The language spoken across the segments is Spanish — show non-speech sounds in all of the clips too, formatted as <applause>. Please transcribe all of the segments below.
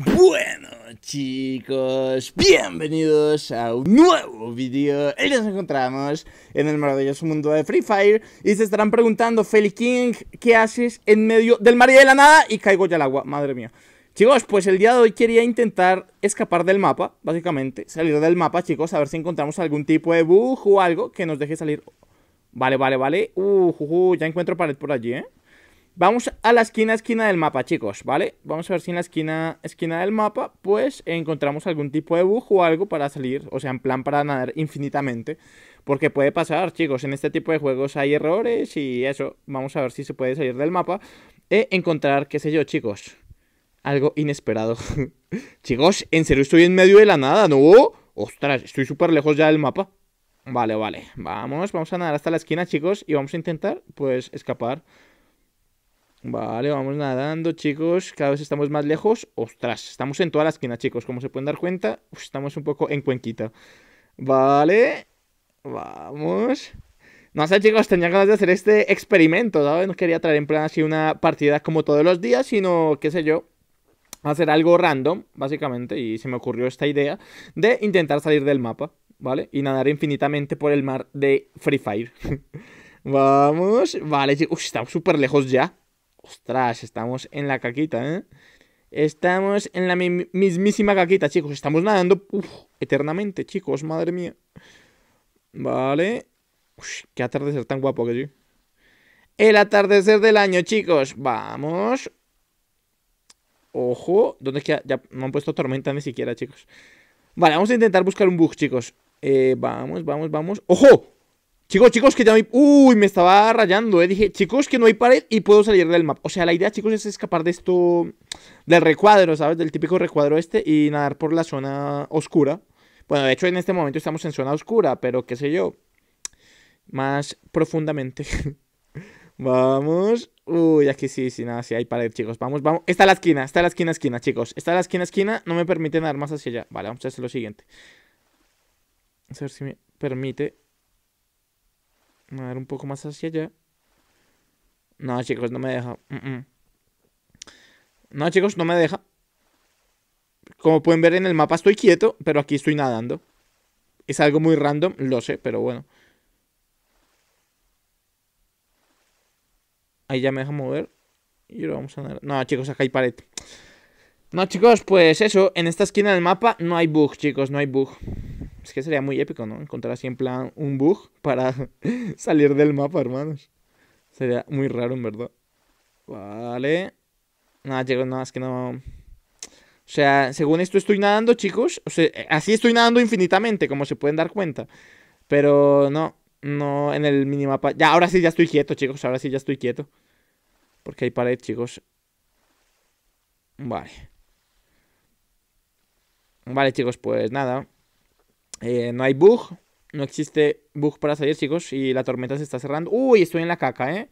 Bueno chicos, bienvenidos a un nuevo vídeo Hoy nos encontramos en el maravilloso mundo de Free Fire Y se estarán preguntando, Feli King, ¿qué haces en medio del mar y de la nada? Y caigo ya al agua, madre mía Chicos, pues el día de hoy quería intentar escapar del mapa, básicamente Salir del mapa, chicos, a ver si encontramos algún tipo de bug o algo que nos deje salir Vale, vale, vale, uh, uh, uh ya encuentro pared por allí, eh Vamos a la esquina, esquina del mapa, chicos, ¿vale? Vamos a ver si en la esquina, esquina del mapa, pues encontramos algún tipo de bug o algo para salir, o sea, en plan para nadar infinitamente. Porque puede pasar, chicos, en este tipo de juegos hay errores y eso. Vamos a ver si se puede salir del mapa e encontrar, qué sé yo, chicos, algo inesperado. <laughs> chicos, ¿en serio estoy en medio de la nada? ¿No? Ostras, estoy súper lejos ya del mapa. Vale, vale, vamos, vamos a nadar hasta la esquina, chicos, y vamos a intentar, pues, escapar Vale, vamos nadando, chicos. Cada vez estamos más lejos. Ostras, estamos en toda la esquina, chicos. Como se pueden dar cuenta, estamos un poco en cuenquita. Vale. Vamos. No sé, chicos, tenía ganas de hacer este experimento, ¿sabes? No quería traer en plan así una partida como todos los días, sino, qué sé yo, hacer algo random, básicamente. Y se me ocurrió esta idea de intentar salir del mapa, ¿vale? Y nadar infinitamente por el mar de Free Fire. <laughs> Vamos. Vale, chicos. estamos súper lejos ya. Ostras, estamos en la caquita, ¿eh? Estamos en la mismísima caquita, chicos. Estamos nadando eternamente, chicos. Madre mía. Vale. Uf, qué atardecer tan guapo que sí. El atardecer del año, chicos. Vamos. Ojo. ¿Dónde es que ya no han puesto tormenta ni siquiera, chicos? Vale, vamos a intentar buscar un bug, chicos. Eh, vamos, vamos, vamos. ¡Ojo! Chicos, chicos, que ya me... Uy, me estaba rayando, eh Dije, chicos, que no hay pared y puedo salir del mapa O sea, la idea, chicos, es escapar de esto Del recuadro, ¿sabes? Del típico recuadro este Y nadar por la zona oscura Bueno, de hecho, en este momento estamos en zona oscura Pero, qué sé yo Más profundamente <laughs> Vamos Uy, aquí sí, sí, nada, sí hay pared, chicos Vamos, vamos Está la esquina, está la esquina, esquina, chicos Está la esquina, esquina No me permite nadar más hacia allá Vale, vamos a hacer lo siguiente A ver si me permite me a un poco más hacia allá. No, chicos, no me deja. No, chicos, no me deja. Como pueden ver en el mapa estoy quieto, pero aquí estoy nadando. Es algo muy random, lo sé, pero bueno. Ahí ya me deja mover. Y lo vamos a nadar. No, chicos, acá hay pared. No, chicos, pues eso. En esta esquina del mapa no hay bug, chicos, no hay bug. Es pues, que sería muy épico, ¿no? Encontrar así en plan un bug <laughs> para <laughs> salir del mapa, hermanos. Sería muy raro, en verdad. Vale. Nada, llego, nada, es que no. O sea, según esto estoy nadando, chicos. O sea, eh, así estoy nadando infinitamente, como se pueden dar cuenta. Pero no, no en el minimapa. Ya, ahora sí ya estoy quieto, chicos. Ahora sí ya estoy quieto. Porque hay pared, chicos. Vale. Vale, chicos, pues nada. Eh, no hay bug. No existe bug para salir, chicos. Y la tormenta se está cerrando. Uy, estoy en la caca, ¿eh?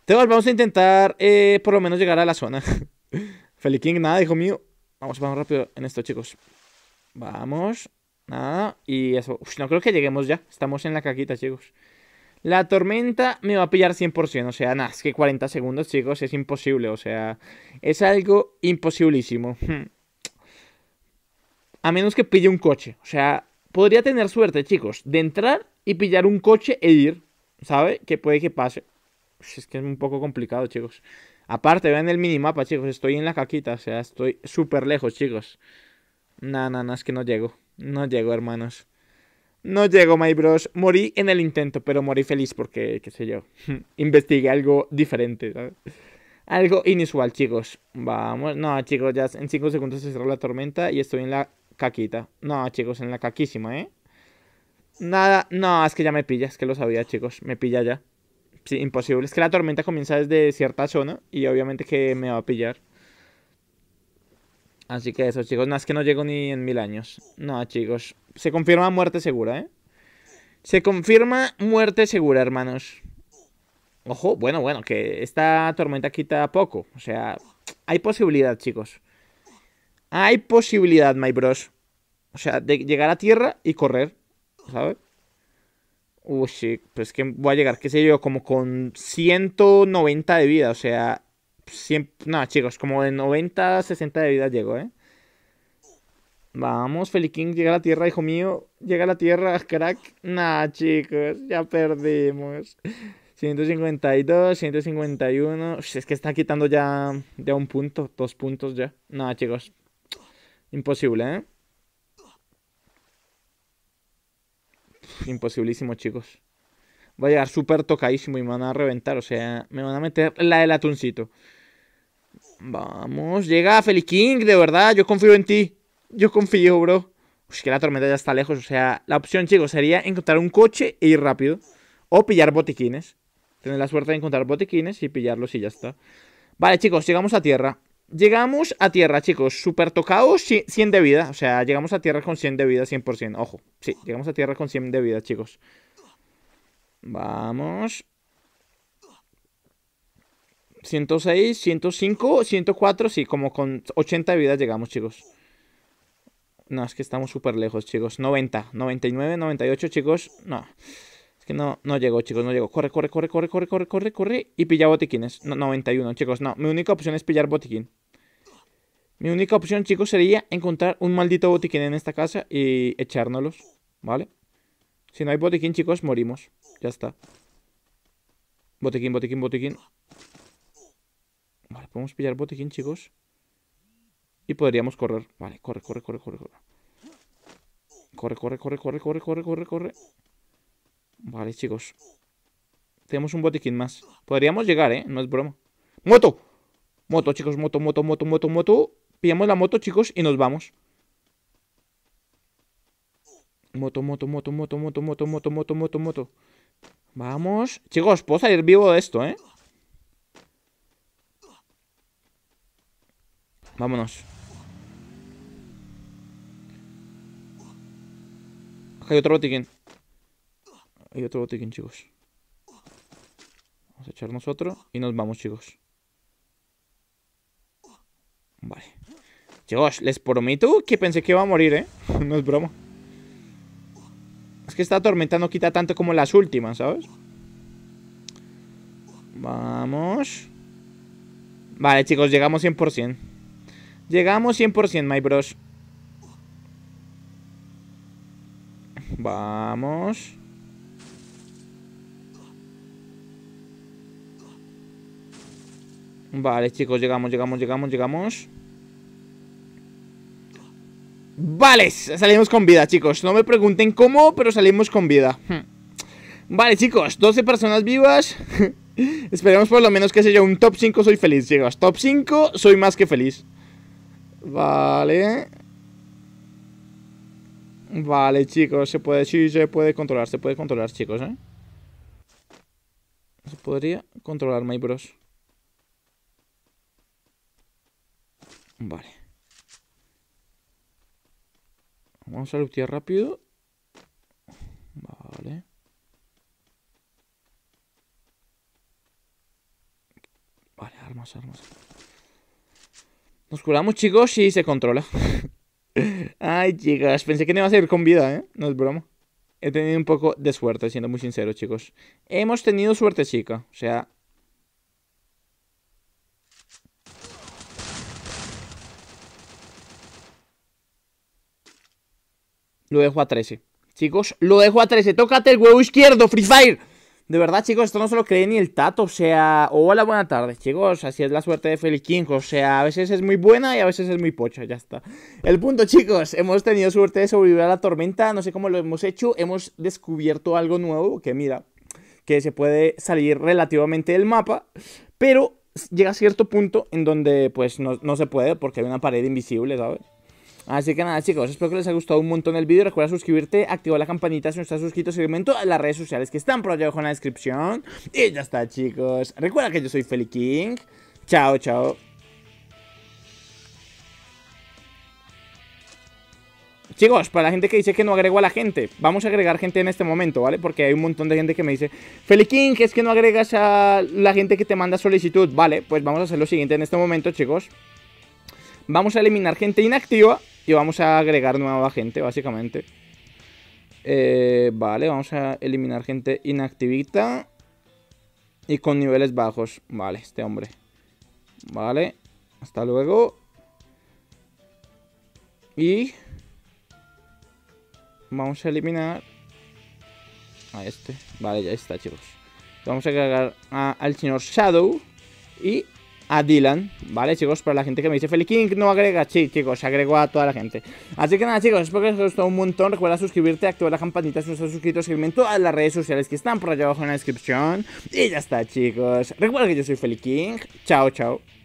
Entonces vamos a intentar eh, por lo menos llegar a la zona. <laughs> Feliking, nada, hijo mío. Vamos, vamos rápido en esto, chicos. Vamos. Nada. Y eso. Uf, no creo que lleguemos ya. Estamos en la caquita, chicos. La tormenta me va a pillar 100%, o sea, nada, es que 40 segundos, chicos, es imposible, o sea, es algo imposibilísimo. <laughs> A menos que pille un coche, o sea, Podría tener suerte, chicos, de entrar y pillar un coche e ir. ¿Sabe? Que puede que pase. Pues es que es un poco complicado, chicos. Aparte, vean el minimapa, chicos. Estoy en la caquita, o sea, estoy súper lejos, chicos. No, no, no, es que no llego. No llego, hermanos. No llego, my bros. Morí en el intento, pero morí feliz porque, qué sé yo, <laughs> investigué algo diferente, ¿sabes? Algo inusual, chicos. Vamos. No, chicos, ya en 5 segundos se cerró la tormenta y estoy en la caquita. No, chicos, en la caquísima, ¿eh? Nada, no, es que ya me pilla, es que lo sabía, chicos, me pilla ya. Sí, imposible, es que la tormenta comienza desde cierta zona y obviamente que me va a pillar. Así que eso, chicos, no, es que no llego ni en mil años. No, chicos, se confirma muerte segura, ¿eh? Se confirma muerte segura, hermanos. Ojo, bueno, bueno, que esta tormenta quita poco, o sea, hay posibilidad, chicos. Hay posibilidad, my bros. O sea, de llegar a tierra y correr, ¿sabes? Uy, sí, pues que voy a llegar, qué sé yo, como con 190 de vida, o sea, no, chicos, como de 90 a 60 de vida llego, ¿eh? Vamos, Felikin, llega a la tierra, hijo mío. Llega a la tierra, <laughs> crack. Nah, chicos, ya perdimos. 152, 151. Uf, es que están quitando ya, de un punto, dos puntos ya. nada, chicos, Imposible, ¿eh? Imposibilísimo, chicos. Va a llegar súper tocadísimo y me van a reventar. O sea, me van a meter la del atuncito. Vamos, llega Feliking, King, de verdad. Yo confío en ti. Yo confío, bro. Es que la tormenta ya está lejos. O sea, la opción, chicos, sería encontrar un coche e ir rápido. O pillar botiquines. Tener la suerte de encontrar botiquines y pillarlos y ya está. Vale, chicos, llegamos a tierra. Llegamos a tierra, chicos. Super tocados, 100 de vida. O sea, llegamos a tierra con 100 de vida, 100%. Ojo. Sí, llegamos a tierra con 100 de vida, chicos. Vamos. 106, 105, 104. Sí, como con 80 de vida llegamos, chicos. No, es que estamos súper lejos, chicos. 90, 99, 98, chicos. No. Es que no, no llegó, chicos, no llegó. Corre, corre, corre, corre, corre, corre, corre, corre. Y pilla botiquines. No, 91, chicos. No, mi única opción es pillar botiquín. Mi única opción, chicos, sería encontrar un maldito botiquín en esta casa y echárnoslos, ¿vale? Si no hay botiquín, chicos, morimos. Ya está. Botiquín, botiquín, botiquín. Vale, podemos pillar botiquín, chicos. Y podríamos correr. Vale, corre, corre, corre, corre, corre. Corre, corre, corre, corre, corre, corre, corre, corre. Vale, chicos. Tenemos un botiquín más. Podríamos llegar, ¿eh? No es broma. ¡Moto! Moto, chicos, moto, moto, moto, moto, moto. Pillamos la moto, chicos, y nos vamos. Moto, moto, moto, moto, moto, moto, moto, moto, moto, moto. Vamos. Chicos, puedo salir vivo de esto, ¿eh? Vámonos. Hay otro botiquín. Hay otro botiquín, chicos. Vamos a echarnos otro y nos vamos, chicos. Vale. Chicos, les prometo que pensé que iba a morir, ¿eh? <laughs> no es broma. Es que esta tormenta no quita tanto como las últimas, ¿sabes? Vamos. Vale, chicos, llegamos 100%. Llegamos 100%, my bros. Vamos. Vale, chicos, llegamos, llegamos, llegamos, llegamos. Vale, salimos con vida, chicos. No me pregunten cómo, pero salimos con vida. Hmm. Vale, chicos, 12 personas vivas. <laughs> Esperemos por lo menos que sea un top 5 soy feliz, chicos. Top 5 soy más que feliz. Vale. Vale, chicos, se puede, sí, se puede controlar, se puede controlar, chicos, ¿eh? Se podría controlar, my bros. Vale. Vamos a lootear rápido. Vale. Vale, armas, armas. Nos curamos, chicos, y se controla. <laughs> Ay, chicas, pensé que no iba a salir con vida, ¿eh? No es broma. He tenido un poco de suerte, siendo muy sincero, chicos. Hemos tenido suerte, chica. O sea, Lo dejo a 13. Chicos, lo dejo a 13. Tócate el huevo izquierdo, Free Fire. De verdad, chicos, esto no se lo cree ni el tato. O sea, hola, buenas tardes, chicos. Así es la suerte de Feli O sea, a veces es muy buena y a veces es muy pocha. Ya está. El punto, chicos, hemos tenido suerte de sobrevivir a la tormenta. No sé cómo lo hemos hecho. Hemos descubierto algo nuevo. Que mira, que se puede salir relativamente del mapa. Pero llega a cierto punto en donde, pues, no, no se puede porque hay una pared invisible, ¿sabes? Así que nada chicos, espero que les haya gustado un montón el vídeo Recuerda suscribirte, activar la campanita si no estás suscrito Seguirme en todas las redes sociales que están por allá abajo en la descripción Y ya está chicos, recuerda que yo soy Feli King Chao, chao Chicos, para la gente que dice que no agrego a la gente Vamos a agregar gente en este momento, ¿vale? Porque hay un montón de gente que me dice Feli King, es que no agregas a la gente que te manda solicitud Vale, pues vamos a hacer lo siguiente en este momento chicos Vamos a eliminar gente inactiva y vamos a agregar nueva gente, básicamente. Eh, vale, vamos a eliminar gente inactivita. Y con niveles bajos. Vale, este hombre. Vale, hasta luego. Y... Vamos a eliminar... A este. Vale, ya está, chicos. Vamos a agregar al señor Shadow. Y a Dylan, ¿vale, chicos? Para la gente que me dice, Feliking no agrega, sí, chicos, agregó a toda la gente. Así que nada, chicos, espero que les gustado un montón. Recuerda suscribirte, activar la campanita si no estás suscrito, seguirme en todas las redes sociales que están por allá abajo en la descripción. Y ya está, chicos. Recuerda que yo soy Feliking. Chao, chao.